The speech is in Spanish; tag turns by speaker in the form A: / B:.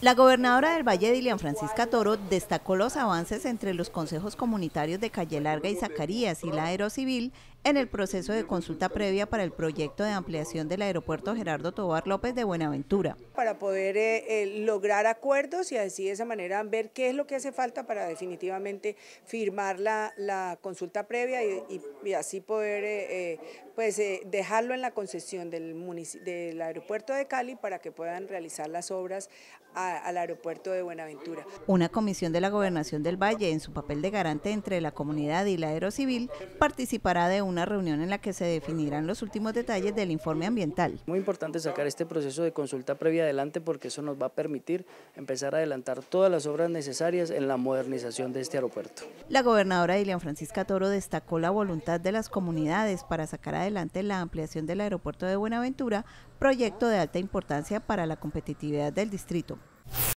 A: La gobernadora del Valle, de Ilian Francisca Toro, destacó los avances entre los consejos comunitarios de Calle Larga y Zacarías y la Civil en el proceso de consulta previa para el proyecto de ampliación del aeropuerto Gerardo Tobar López de Buenaventura.
B: Para poder eh, eh, lograr acuerdos y así de esa manera ver qué es lo que hace falta para definitivamente firmar la, consulta previa y, así poder eh, pues, dejarlo en la concesión del, aeropuerto de Cali para que puedan realizar las obras al aeropuerto de Buenaventura.
A: Una comisión de la Gobernación del Valle, en su papel de garante entre la comunidad y la aerocivil, participará de un una reunión en la que se definirán los últimos detalles del informe ambiental.
C: Muy importante sacar este proceso de consulta previa adelante porque eso nos va a permitir empezar a adelantar todas las obras necesarias en la modernización de este aeropuerto.
A: La gobernadora Dilian Francisca Toro destacó la voluntad de las comunidades para sacar adelante la ampliación del aeropuerto de Buenaventura, proyecto de alta importancia para la competitividad del distrito.